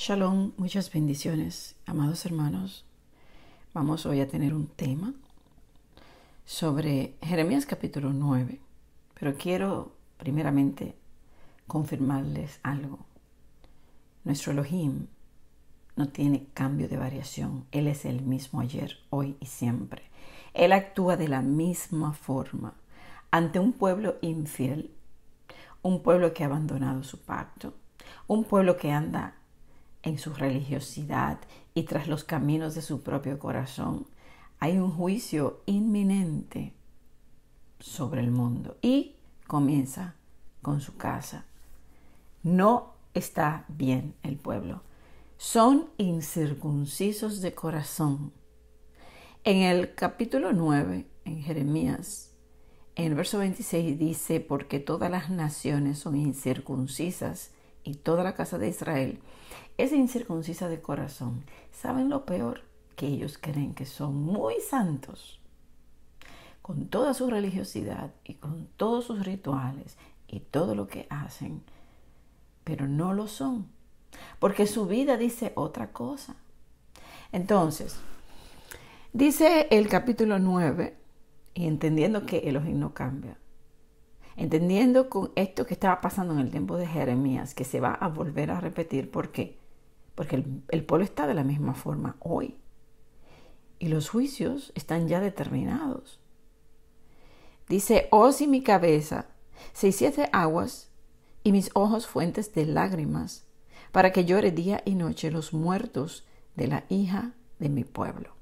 Shalom, muchas bendiciones, amados hermanos. Vamos hoy a tener un tema sobre Jeremías capítulo 9, pero quiero primeramente confirmarles algo. Nuestro Elohim no tiene cambio de variación, Él es el mismo ayer, hoy y siempre. Él actúa de la misma forma ante un pueblo infiel, un pueblo que ha abandonado su pacto, un pueblo que anda en su religiosidad y tras los caminos de su propio corazón. Hay un juicio inminente sobre el mundo y comienza con su casa. No está bien el pueblo. Son incircuncisos de corazón. En el capítulo 9, en Jeremías, en el verso 26 dice, porque todas las naciones son incircuncisas y toda la casa de Israel es incircuncisa de corazón. ¿Saben lo peor? Que ellos creen que son muy santos. Con toda su religiosidad y con todos sus rituales y todo lo que hacen, pero no lo son, porque su vida dice otra cosa. Entonces, dice el capítulo 9, y entendiendo que el no cambia, entendiendo con esto que estaba pasando en el tiempo de Jeremías, que se va a volver a repetir. ¿Por qué? Porque el, el pueblo está de la misma forma hoy. Y los juicios están ya determinados. Dice, oh si mi cabeza se hiciese aguas y mis ojos fuentes de lágrimas, para que llore día y noche los muertos de la hija de mi pueblo.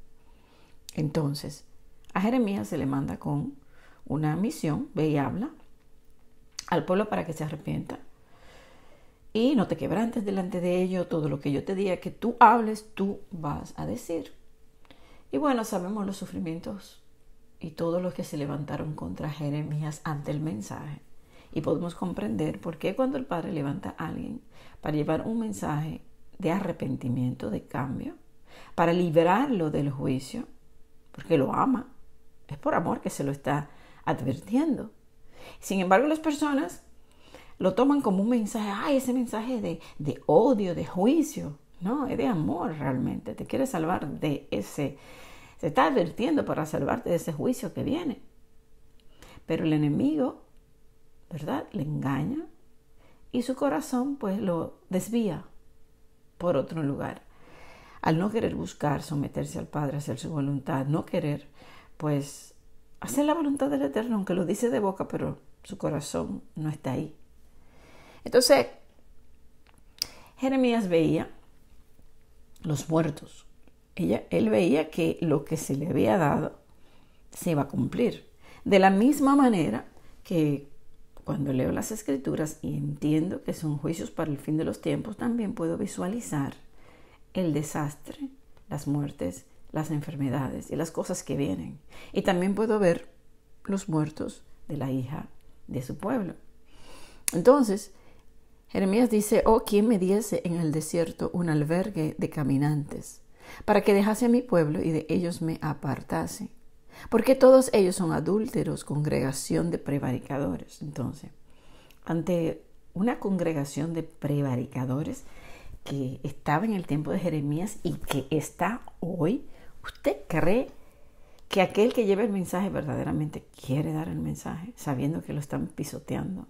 Entonces, a Jeremías se le manda con una misión, ve y habla, al pueblo para que se arrepienta. Y no te quebrantes delante de ello... todo lo que yo te diga que tú hables, tú vas a decir. Y bueno, sabemos los sufrimientos y todos los que se levantaron contra Jeremías ante el mensaje. Y podemos comprender por qué cuando el Padre levanta a alguien para llevar un mensaje de arrepentimiento, de cambio, para liberarlo del juicio, porque lo ama, es por amor que se lo está advirtiendo. Sin embargo, las personas lo toman como un mensaje, ay, ese mensaje de, de odio, de juicio. No, es de amor realmente. Te quiere salvar de ese, se está advirtiendo para salvarte de ese juicio que viene. Pero el enemigo, ¿verdad? Le engaña y su corazón pues lo desvía por otro lugar. Al no querer buscar someterse al Padre, hacer su voluntad, no querer pues Hacer la voluntad del Eterno, aunque lo dice de boca, pero su corazón no está ahí. Entonces, Jeremías veía los muertos. Ella, él veía que lo que se le había dado se iba a cumplir. De la misma manera que cuando leo las escrituras y entiendo que son juicios para el fin de los tiempos, también puedo visualizar el desastre, las muertes las enfermedades y las cosas que vienen. Y también puedo ver los muertos de la hija de su pueblo. Entonces, Jeremías dice, oh, ¿quién me diese en el desierto un albergue de caminantes, para que dejase a mi pueblo y de ellos me apartase, porque todos ellos son adúlteros, congregación de prevaricadores. Entonces, ante una congregación de prevaricadores que estaba en el tiempo de Jeremías y que está hoy, ¿Usted cree que aquel que lleva el mensaje verdaderamente quiere dar el mensaje, sabiendo que lo están pisoteando,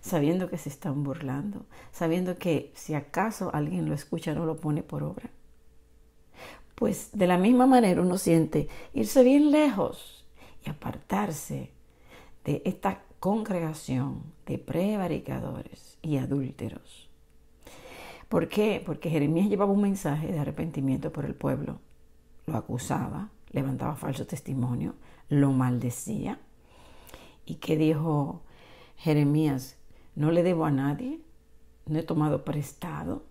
sabiendo que se están burlando, sabiendo que si acaso alguien lo escucha no lo pone por obra? Pues de la misma manera uno siente irse bien lejos y apartarse de esta congregación de prevaricadores y adúlteros. ¿Por qué? Porque Jeremías llevaba un mensaje de arrepentimiento por el pueblo lo acusaba, levantaba falso testimonio, lo maldecía. ¿Y que dijo Jeremías? No le debo a nadie, no he tomado prestado,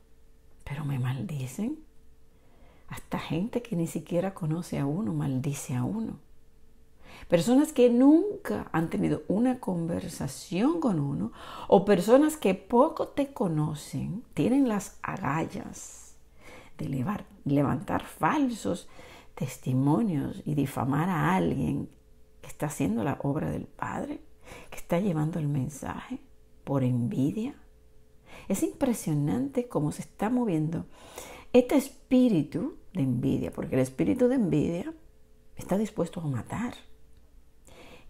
pero me maldicen. Hasta gente que ni siquiera conoce a uno, maldice a uno. Personas que nunca han tenido una conversación con uno o personas que poco te conocen tienen las agallas de elevar levantar falsos testimonios y difamar a alguien que está haciendo la obra del Padre, que está llevando el mensaje por envidia. Es impresionante cómo se está moviendo este espíritu de envidia, porque el espíritu de envidia está dispuesto a matar.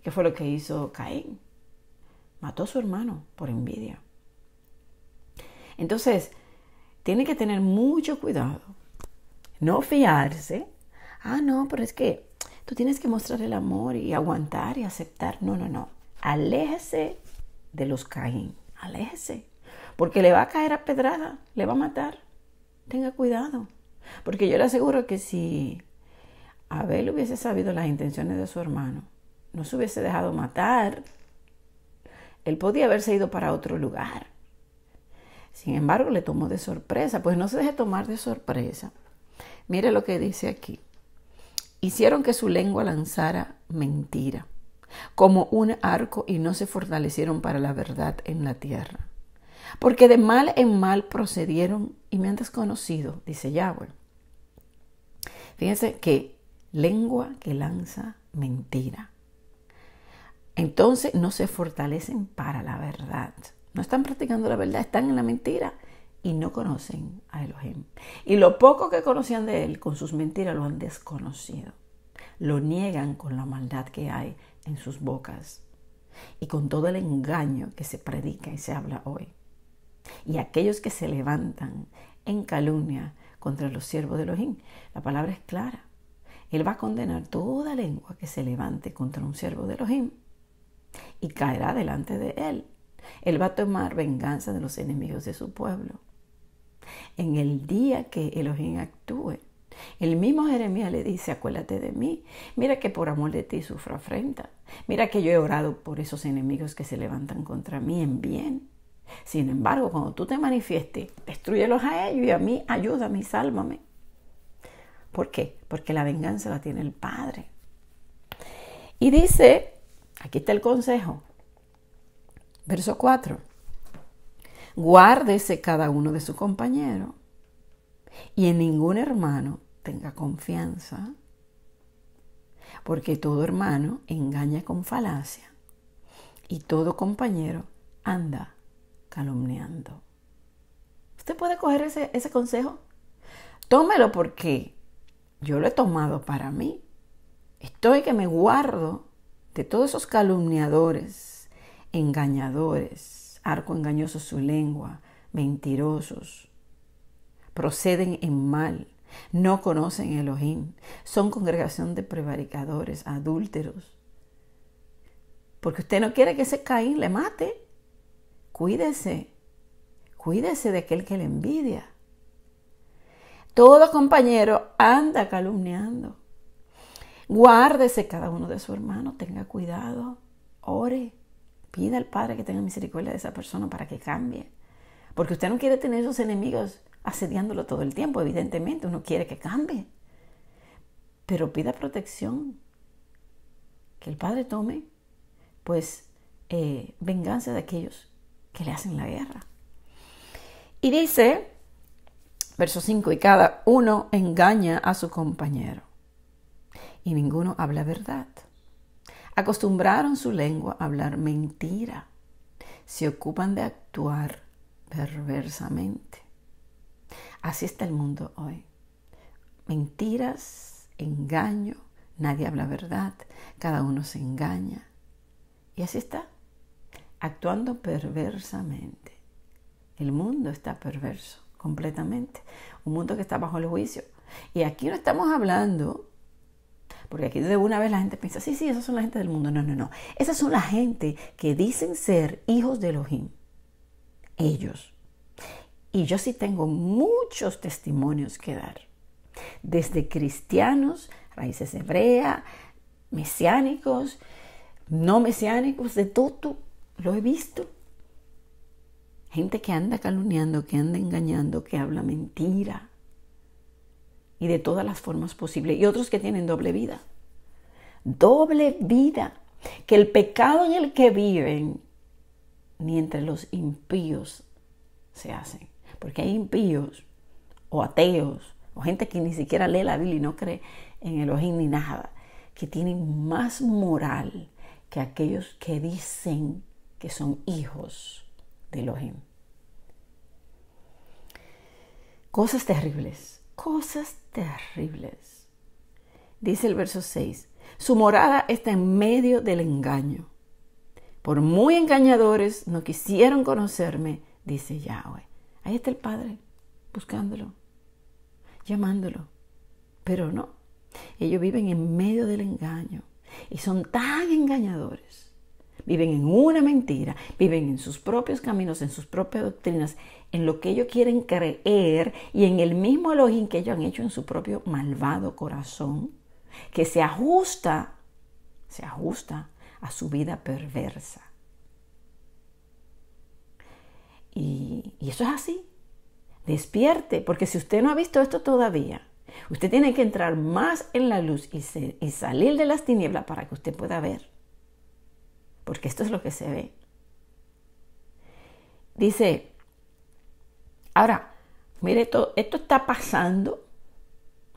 ¿Qué fue lo que hizo Caín? Mató a su hermano por envidia. Entonces, tiene que tener mucho cuidado no fiarse. Ah, no, pero es que tú tienes que mostrar el amor y aguantar y aceptar. No, no, no. Aléjese de los Caín. Aléjese. Porque le va a caer a pedrada, le va a matar. Tenga cuidado. Porque yo le aseguro que si Abel hubiese sabido las intenciones de su hermano, no se hubiese dejado matar. Él podía haberse ido para otro lugar. Sin embargo, le tomó de sorpresa. Pues no se deje tomar de sorpresa Mire lo que dice aquí. Hicieron que su lengua lanzara mentira, como un arco, y no se fortalecieron para la verdad en la tierra. Porque de mal en mal procedieron y me han desconocido, dice Yahweh. Fíjense que lengua que lanza mentira. Entonces no se fortalecen para la verdad. No están practicando la verdad, están en la mentira y no conocen a Elohim. Y lo poco que conocían de él con sus mentiras lo han desconocido. Lo niegan con la maldad que hay en sus bocas y con todo el engaño que se predica y se habla hoy. Y aquellos que se levantan en calumnia contra los siervos de Elohim, la palabra es clara. Él va a condenar toda lengua que se levante contra un siervo de Elohim y caerá delante de él. Él va a tomar venganza de los enemigos de su pueblo en el día que Elohim actúe. El mismo Jeremías le dice, acuérdate de mí, mira que por amor de ti sufro afrenta, mira que yo he orado por esos enemigos que se levantan contra mí en bien. Sin embargo, cuando tú te manifiestes, destruyelos a ellos y a mí, ayúdame y sálvame. ¿Por qué? Porque la venganza la tiene el Padre. Y dice, aquí está el consejo, verso 4. Guárdese cada uno de su compañero y en ningún hermano tenga confianza, porque todo hermano engaña con falacia y todo compañero anda calumniando. ¿Usted puede coger ese, ese consejo? Tómelo porque yo lo he tomado para mí. Estoy que me guardo de todos esos calumniadores, engañadores, arco engañoso su lengua, mentirosos. Proceden en mal, no conocen Elohim, son congregación de prevaricadores, adúlteros. Porque usted no quiere que ese Caín le mate. Cuídese, cuídese de aquel que le envidia. Todo compañero anda calumniando. Guárdese cada uno de su hermano, tenga cuidado, ore. Pida al Padre que tenga misericordia de esa persona para que cambie. Porque usted no quiere tener esos enemigos asediándolo todo el tiempo, evidentemente, uno quiere que cambie. Pero pida protección, que el Padre tome, pues, eh, venganza de aquellos que le hacen la guerra. Y dice, verso 5, y cada uno engaña a su compañero, y ninguno habla verdad. Acostumbraron su lengua a hablar mentira. Se ocupan de actuar perversamente. Así está el mundo hoy. Mentiras, engaño, nadie habla verdad, cada uno se engaña. Y así está, actuando perversamente. El mundo está perverso completamente, un mundo que está bajo el juicio. Y aquí no estamos hablando porque aquí de una vez la gente piensa, sí, sí, esas son las gente del mundo. No, no, no. Esas son la gente que dicen ser hijos de Elohim. Ellos. Y yo sí tengo muchos testimonios que dar. Desde cristianos, raíces hebreas, mesiánicos, no mesiánicos, de todo. Lo he visto. Gente que anda calumniando, que anda engañando, que habla mentira y de todas las formas posibles. Y otros que tienen doble vida. Doble vida. Que el pecado en el que viven, ni entre los impíos se hacen. Porque hay impíos o ateos o gente que ni siquiera lee la Biblia y no cree en Elohim ni nada, que tienen más moral que aquellos que dicen que son hijos de Elohim. Cosas terribles cosas terribles. Dice el verso 6, su morada está en medio del engaño. Por muy engañadores no quisieron conocerme, dice Yahweh. Ahí está el Padre, buscándolo, llamándolo. Pero no, ellos viven en medio del engaño y son tan engañadores. Viven en una mentira, viven en sus propios caminos, en sus propias doctrinas, en lo que ellos quieren creer y en el mismo alojín que ellos han hecho en su propio malvado corazón, que se ajusta, se ajusta a su vida perversa. Y, eso es así. Despierte, porque si usted no ha visto esto todavía, usted tiene que entrar más en la luz y salir de las tinieblas para que usted pueda ver. Porque esto es lo que se ve. Dice, Ahora, mire, esto, esto está pasando.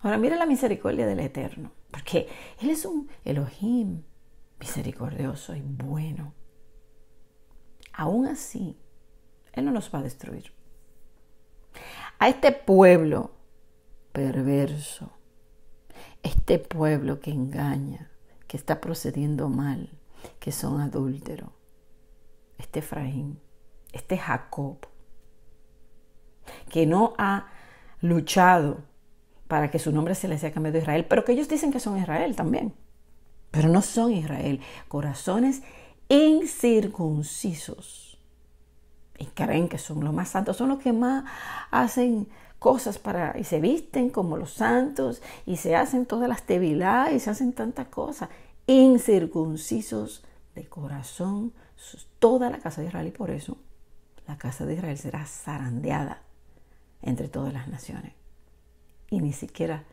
Ahora, mire la misericordia del Eterno. Porque Él es un Elohim misericordioso y bueno. Aún así, Él no nos va a destruir. A este pueblo perverso, este pueblo que engaña, que está procediendo mal, que son adúlteros, este Efraín, este Jacob, que no ha luchado para que su nombre se le sea cambiado a Israel, pero que ellos dicen que son Israel también, pero no son Israel, corazones incircuncisos y creen que son los más santos, son los que más hacen cosas para y se visten como los santos y se hacen todas las tevilá y se hacen tantas cosas incircuncisos de corazón toda la casa de Israel y por eso la casa de Israel será zarandeada entre todas las naciones. Y ni siquiera,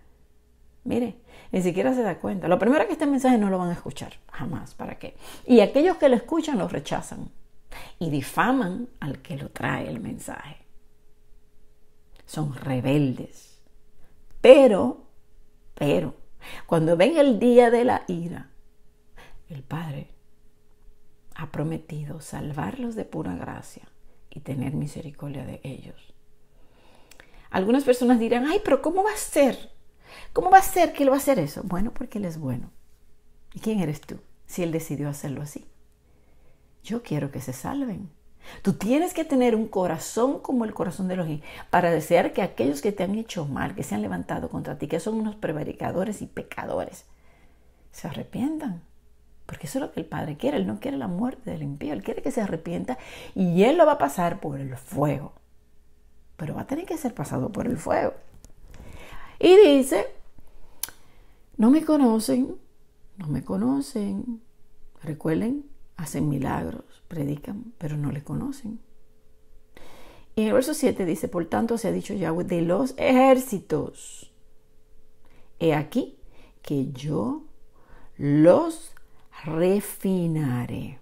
mire, ni siquiera se da cuenta. Lo primero es que este mensaje no lo van a escuchar, jamás, ¿para qué? Y aquellos que lo escuchan lo rechazan y difaman al que lo trae el mensaje. Son rebeldes. Pero, pero, cuando ven el día de la ira, el Padre ha prometido salvarlos de pura gracia y tener misericordia de ellos algunas personas dirán, ay, pero ¿cómo va a ser? ¿Cómo va a ser que él va a hacer eso? Bueno, porque él es bueno. ¿Y quién eres tú si él decidió hacerlo así? Yo quiero que se salven. Tú tienes que tener un corazón como el corazón de los hijos para desear que aquellos que te han hecho mal, que se han levantado contra ti, que son unos prevaricadores y pecadores, se arrepientan. Porque eso es lo que el Padre quiere. Él no quiere la muerte del impío. Él quiere que se arrepienta y Él lo va a pasar por el fuego pero va a tener que ser pasado por el fuego. Y dice, no me conocen, no me conocen. Recuerden, hacen milagros, predican, pero no le conocen. Y en el verso 7 dice, por tanto se ha dicho Yahweh de los ejércitos. He aquí que yo los refinaré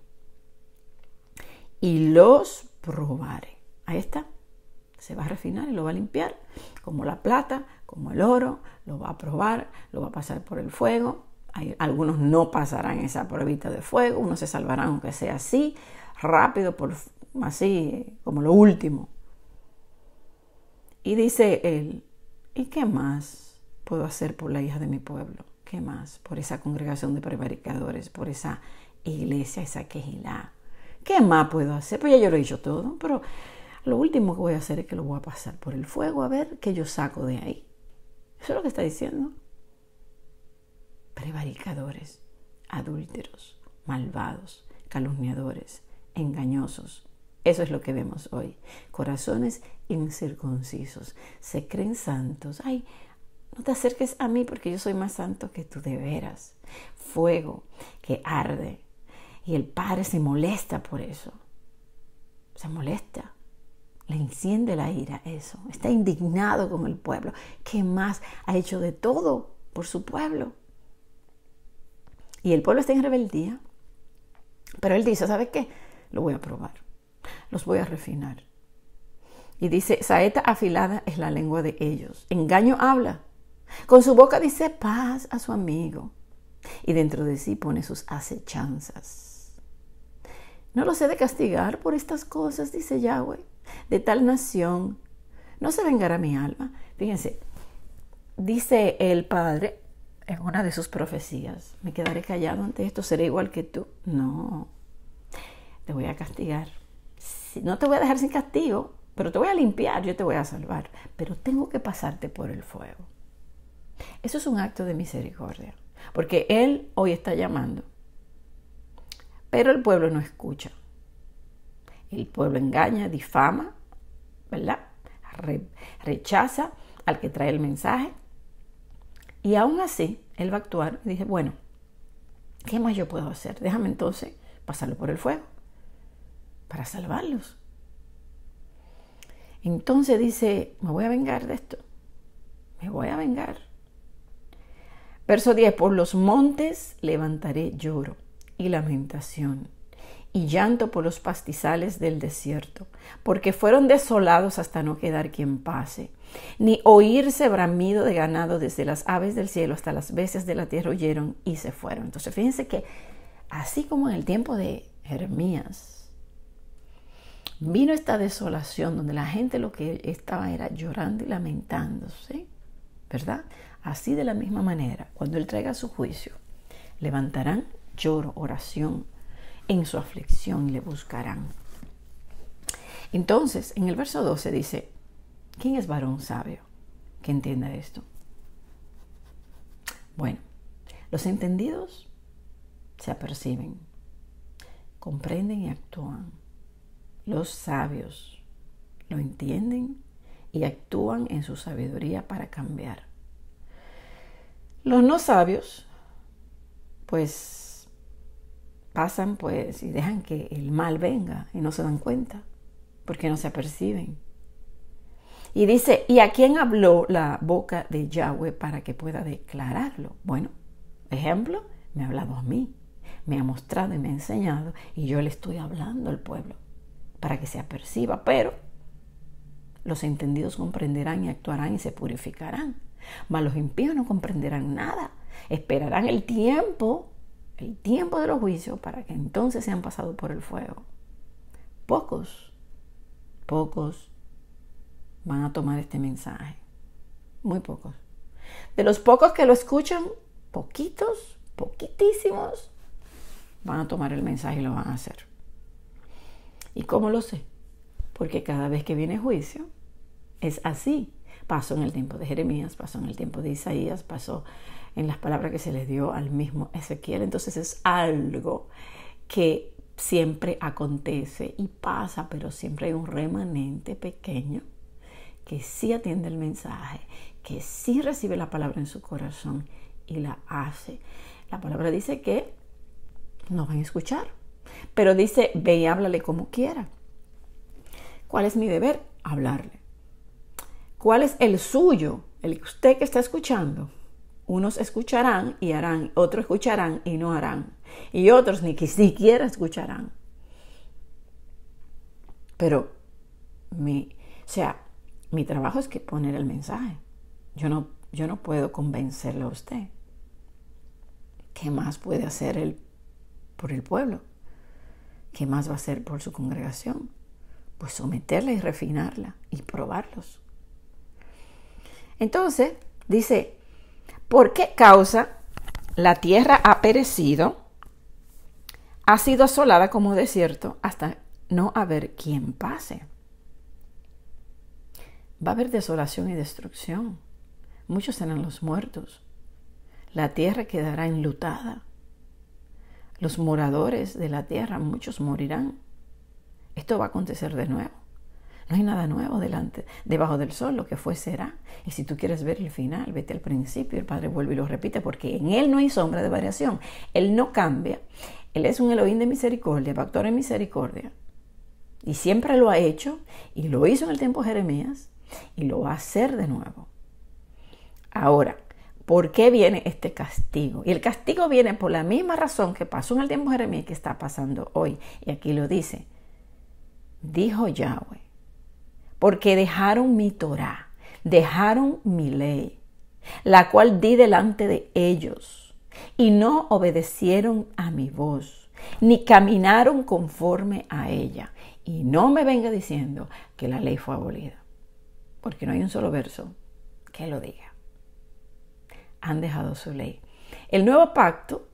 y los probaré. Ahí está se va a refinar y lo va a limpiar, como la plata, como el oro, lo va a probar, lo va a pasar por el fuego. Hay, algunos no pasarán esa probita de fuego, unos se salvarán aunque sea así, rápido, por, así como lo último. Y dice él, ¿y qué más puedo hacer por la hija de mi pueblo? ¿Qué más? Por esa congregación de prevaricadores, por esa iglesia, esa quejilá. ¿Qué más puedo hacer? Pues ya yo lo he dicho todo, pero lo último que voy a hacer es que lo voy a pasar por el fuego a ver qué yo saco de ahí. Eso es lo que está diciendo. Prevaricadores, adúlteros, malvados, calumniadores, engañosos. Eso es lo que vemos hoy. Corazones incircuncisos. Se creen santos. Ay, no te acerques a mí porque yo soy más santo que tú de veras. Fuego que arde. Y el Padre se molesta por eso. Se molesta enciende la ira, eso. Está indignado con el pueblo, ¿Qué más ha hecho de todo por su pueblo. Y el pueblo está en rebeldía. Pero él dice, ¿Sabe qué? Lo voy a probar, los voy a refinar. Y dice, saeta afilada es la lengua de ellos. Engaño habla. Con su boca dice paz a su amigo. Y dentro de sí pone sus acechanzas. No los he de castigar por estas cosas, dice Yahweh de tal nación, no se vengará mi alma. Fíjense, dice el Padre en una de sus profecías, me quedaré callado ante esto, seré igual que tú. No, te voy a castigar. No te voy a dejar sin castigo, pero te voy a limpiar, yo te voy a salvar, pero tengo que pasarte por el fuego. Eso es un acto de misericordia, porque Él hoy está llamando, pero el pueblo no escucha. El pueblo engaña, difama, ¿verdad? rechaza al que trae el mensaje. Y aún así, él va a actuar y dice, bueno, ¿qué más yo puedo hacer? Déjame entonces pasarlo por el fuego para salvarlos. Entonces dice, me voy a vengar de esto, me voy a vengar. Verso 10, por los montes levantaré lloro y lamentación y llanto por los pastizales del desierto, porque fueron desolados hasta no quedar quien pase, ni oírse bramido de ganado desde las aves del cielo hasta las bestias de la tierra oyeron y se fueron. Entonces fíjense que así como en el tiempo de Jeremías, vino esta desolación donde la gente lo que estaba era llorando y lamentándose, ¿verdad? Así de la misma manera, cuando Él traiga su juicio, levantarán lloro, oración, en su aflicción le buscarán. Entonces, en el verso 12 dice, ¿quién es varón sabio que entienda esto? Bueno, los entendidos se aperciben, comprenden y actúan. Los sabios lo entienden y actúan en su sabiduría para cambiar. Los no sabios, pues pasan pues y dejan que el mal venga y no se dan cuenta porque no se aperciben. Y dice, ¿y a quién habló la boca de Yahweh para que pueda declararlo? Bueno, ejemplo, me ha hablado a mí, me ha mostrado y me ha enseñado y yo le estoy hablando al pueblo para que se aperciba, pero los entendidos comprenderán y actuarán y se purificarán, mas los impíos no comprenderán nada, esperarán el tiempo tiempo de los juicios para que entonces sean pasados por el fuego. Pocos, pocos van a tomar este mensaje. Muy pocos. De los pocos que lo escuchan, poquitos, poquitísimos, van a tomar el mensaje y lo van a hacer. ¿Y cómo lo sé? Porque cada vez que viene juicio, es así. Pasó en el tiempo de Jeremías, pasó en el tiempo de Isaías, pasó en las palabras que se les dio al mismo Ezequiel. Entonces es algo que siempre acontece y pasa, pero siempre hay un remanente pequeño que sí atiende el mensaje, que sí recibe la palabra en su corazón y la hace. La palabra dice que no van a escuchar, pero dice, ve y háblale como quiera. ¿Cuál es mi deber? Hablarle. ¿Cuál es el suyo? El que usted que está escuchando, unos escucharán y harán, otros escucharán y no harán, y otros ni siquiera escucharán. Pero mi, o sea, mi trabajo es que poner el mensaje. Yo no, yo no puedo convencerle a usted. ¿Qué más puede hacer él por el pueblo? ¿Qué más va a hacer por su congregación? Pues someterla y refinarla y probarlos. Entonces, dice, ¿Por qué causa la tierra ha perecido? Ha sido asolada como desierto hasta no haber quien pase. Va a haber desolación y destrucción. Muchos serán los muertos. La tierra quedará enlutada. Los moradores de la tierra, muchos morirán. Esto va a acontecer de nuevo. No hay nada nuevo delante, debajo del sol, lo que fue será. Y si tú quieres ver el final, vete al principio, el Padre vuelve y lo repite, porque en Él no hay sombra de variación, Él no cambia, Él es un Elohim de misericordia, factor en misericordia, y siempre lo ha hecho, y lo hizo en el tiempo Jeremías, y lo va a hacer de nuevo. Ahora, ¿por qué viene este castigo? Y el castigo viene por la misma razón que pasó en el tiempo de Jeremías que está pasando hoy. Y aquí lo dice, dijo Yahweh porque dejaron mi Torah, dejaron mi ley, la cual di delante de ellos, y no obedecieron a mi voz, ni caminaron conforme a ella. Y no me venga diciendo que la ley fue abolida, porque no hay un solo verso que lo diga. Han dejado su ley. El nuevo pacto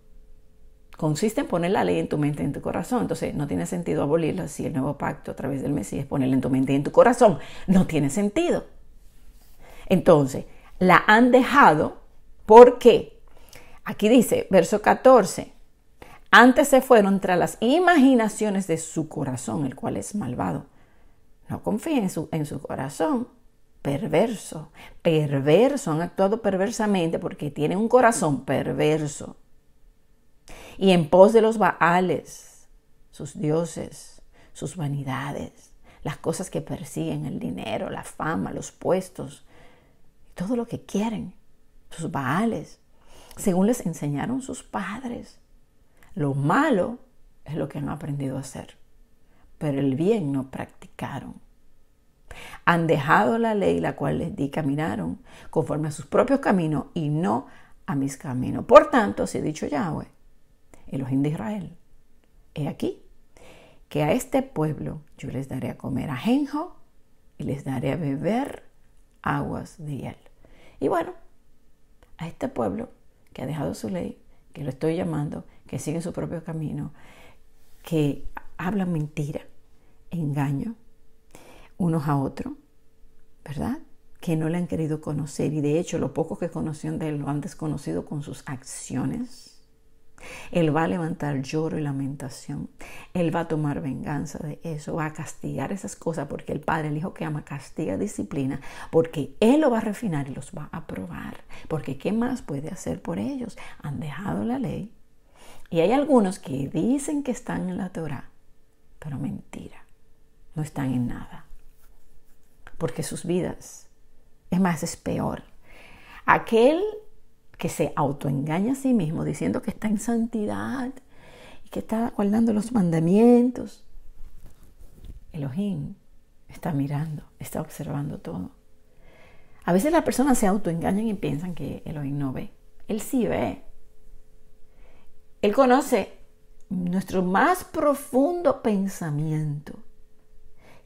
consiste en poner la ley en tu mente y en tu corazón. Entonces, no tiene sentido abolirla si el nuevo pacto a través del Mesías ponerla en tu mente y en tu corazón. No tiene sentido. Entonces, la han dejado. porque Aquí dice, verso 14. Antes se fueron tras las imaginaciones de su corazón, el cual es malvado. No confíen en su, en su corazón. Perverso. Perverso. Han actuado perversamente porque tienen un corazón perverso y en pos de los baales, sus dioses, sus vanidades, las cosas que persiguen, el dinero, la fama, los puestos, todo lo que quieren, sus baales, según les enseñaron sus padres. Lo malo es lo que han aprendido a hacer, pero el bien no practicaron. Han dejado la ley la cual les di, caminaron conforme a sus propios caminos y no a mis caminos. Por tanto, se he dicho Yahweh, Elohim de Israel. He aquí, que a este pueblo yo les daré a comer ajenjo y les daré a beber aguas de hiel. Y bueno, a este pueblo que ha dejado su ley, que lo estoy llamando, que sigue su propio camino, que habla mentira, engaño unos a otros, ¿verdad? Que no le han querido conocer y de hecho lo poco que conocían de él lo han desconocido con sus acciones él va a levantar lloro y lamentación. Él va a tomar venganza de eso, va a castigar esas cosas porque el Padre, el Hijo que ama, castiga disciplina porque Él lo va a refinar y los va a probar. Porque ¿qué más puede hacer por ellos? Han dejado la ley. Y hay algunos que dicen que están en la Torah, pero mentira, no están en nada. Porque sus vidas, es más, es peor. Aquel que se autoengaña a sí mismo diciendo que está en santidad y que está guardando los mandamientos. Elohim está mirando, está observando todo. A veces las personas se autoengañan y piensan que Elohim no ve. Él sí ve. Él conoce nuestro más profundo pensamiento.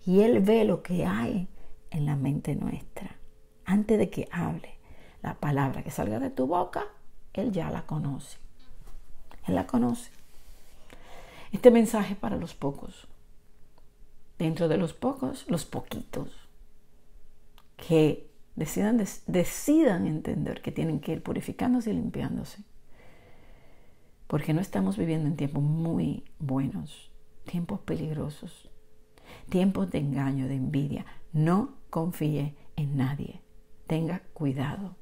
Y Él ve lo que hay en la mente nuestra antes de que hable. La palabra que salga de tu boca, Él ya la conoce. Él la conoce. Este mensaje es para los pocos. Dentro de los pocos, los poquitos. Que decidan, decidan entender que tienen que ir purificándose y limpiándose. Porque no estamos viviendo en tiempos muy buenos, tiempos peligrosos, tiempos de engaño, de envidia. No confíe en nadie. Tenga cuidado.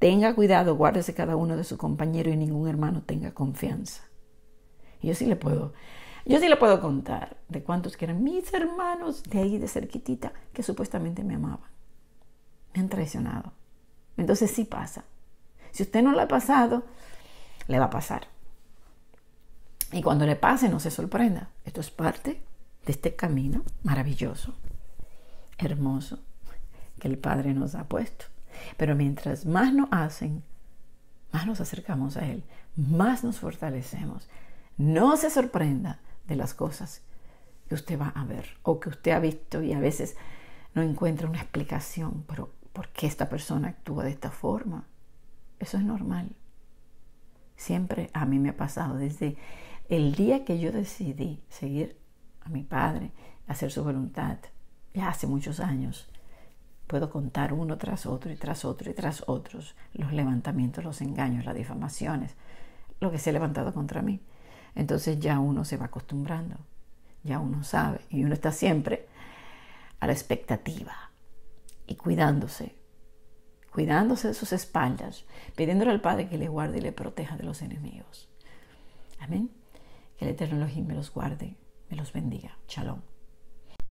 Tenga cuidado, guárdese cada uno de su compañero y ningún hermano tenga confianza. yo sí le puedo, yo sí le puedo contar de cuántos que eran mis hermanos de ahí de cerquitita que supuestamente me amaban. Me han traicionado. Entonces sí pasa. Si usted no lo ha pasado, le va a pasar. Y cuando le pase, no se sorprenda. Esto es parte de este camino maravilloso, hermoso, que el Padre nos ha puesto. Pero mientras más nos hacen, más nos acercamos a Él, más nos fortalecemos. No se sorprenda de las cosas que usted va a ver o que usted ha visto y a veces no encuentra una explicación, pero ¿por qué esta persona actúa de esta forma? Eso es normal. Siempre a mí me ha pasado, desde el día que yo decidí seguir a mi padre, hacer su voluntad, ya hace muchos años, Puedo contar uno tras otro y tras otro y tras otros los levantamientos, los engaños, las difamaciones, lo que se ha levantado contra mí. Entonces ya uno se va acostumbrando, ya uno sabe y uno está siempre a la expectativa y cuidándose, cuidándose de sus espaldas, pidiéndole al Padre que le guarde y le proteja de los enemigos. Amén. Que el Eterno me los guarde, me los bendiga. Shalom.